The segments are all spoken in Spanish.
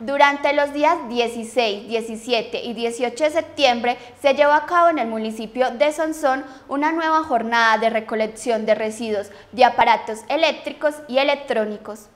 Durante los días 16, 17 y 18 de septiembre se llevó a cabo en el municipio de Sonsón una nueva jornada de recolección de residuos de aparatos eléctricos y electrónicos.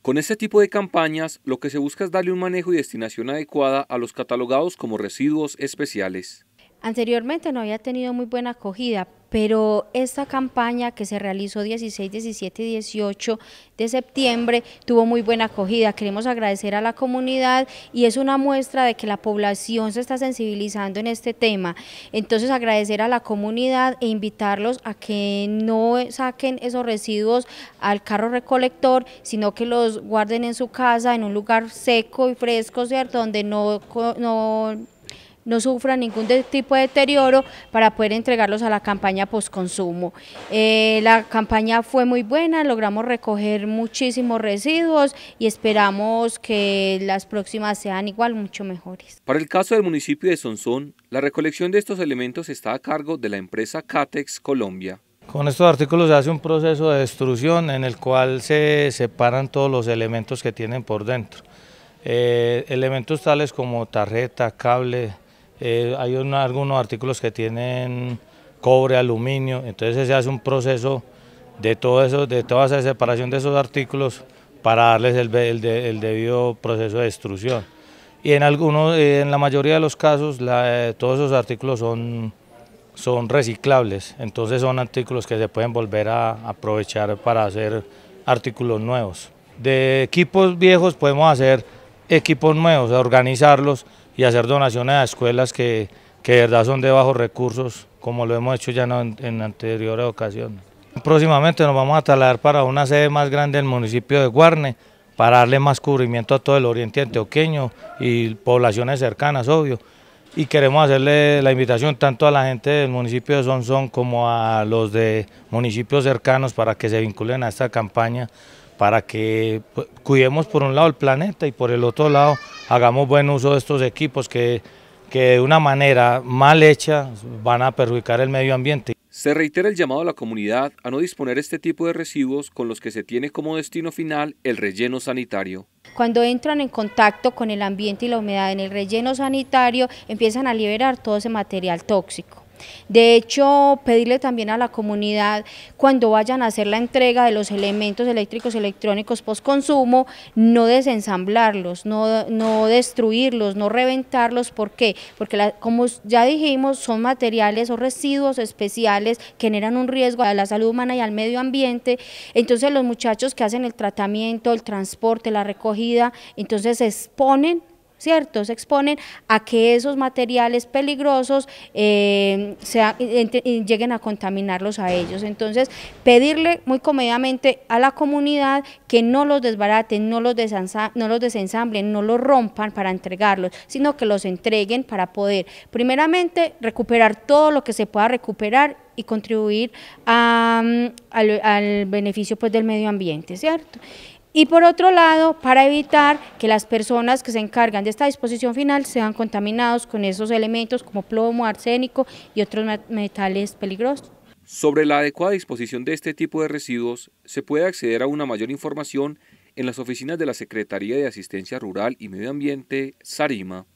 Con este tipo de campañas, lo que se busca es darle un manejo y destinación adecuada a los catalogados como residuos especiales. Anteriormente no había tenido muy buena acogida, pero esta campaña que se realizó 16, 17 y 18 de septiembre tuvo muy buena acogida. Queremos agradecer a la comunidad y es una muestra de que la población se está sensibilizando en este tema. Entonces agradecer a la comunidad e invitarlos a que no saquen esos residuos al carro recolector, sino que los guarden en su casa, en un lugar seco y fresco, ¿cierto? Donde no... no no sufran ningún tipo de deterioro para poder entregarlos a la campaña postconsumo. Eh, la campaña fue muy buena, logramos recoger muchísimos residuos y esperamos que las próximas sean igual, mucho mejores. Para el caso del municipio de Sonsón, la recolección de estos elementos está a cargo de la empresa Catex Colombia. Con estos artículos se hace un proceso de destrucción en el cual se separan todos los elementos que tienen por dentro. Eh, elementos tales como tarjeta, cable, eh, hay algunos artículos que tienen cobre, aluminio, entonces se hace un proceso de, todo eso, de toda esa separación de esos artículos para darles el, el, debido proceso de destrucción. Y en, algunos, eh, en la mayoría de los casos eh, todos esos artículos son, son reciclables, entonces son artículos que se pueden volver a aprovechar para hacer artículos nuevos. De equipos viejos podemos hacer equipos nuevos, a organizarlos y hacer donaciones a escuelas que, de verdad son de bajos recursos, como lo hemos hecho ya en, en anteriores ocasiones. Próximamente nos vamos a trasladar para una sede más grande del municipio de Guarne, para darle más cubrimiento a todo el oriente antioqueño y poblaciones cercanas, obvio. Y queremos hacerle la invitación tanto a la gente del municipio de Sonsón como a los de municipios cercanos para que se vinculen a esta campaña para que pues, cuidemos por un lado el planeta y por el otro lado hagamos buen uso de estos equipos que, de una manera mal hecha van a perjudicar el medio ambiente. Se reitera el llamado a la comunidad a no disponer este tipo de residuos con los que se tiene como destino final el relleno sanitario. Cuando entran en contacto con el ambiente y la humedad en el relleno sanitario empiezan a liberar todo ese material tóxico. De hecho, pedirle también a la comunidad cuando vayan a hacer la entrega de los elementos eléctricos electrónicos post consumo no desensamblarlos, no, no destruirlos, no reventarlos. ¿Por qué? Porque como ya dijimos, son materiales o residuos especiales que generan un riesgo a la salud humana y al medio ambiente. Entonces los muchachos que hacen el tratamiento, el transporte, la recogida, entonces se exponen ¿cierto? Se exponen a que esos materiales peligrosos eh, lleguen a contaminarlos a ellos. Entonces, pedirle muy comedidamente a la comunidad que no los desbaraten, no los, no los desensamblen, no los rompan para entregarlos, sino que los entreguen para poder, primeramente, recuperar todo lo que se pueda recuperar y contribuir al, al, beneficio pues, del medio ambiente, ¿cierto? Y por otro lado, para evitar que las personas que se encargan de esta disposición final sean contaminados con esos elementos como plomo, arsénico y otros metales peligrosos. Sobre la adecuada disposición de este tipo de residuos, se puede acceder a una mayor información en las oficinas de la Secretaría de Asistencia Rural y Medio Ambiente, Sarima.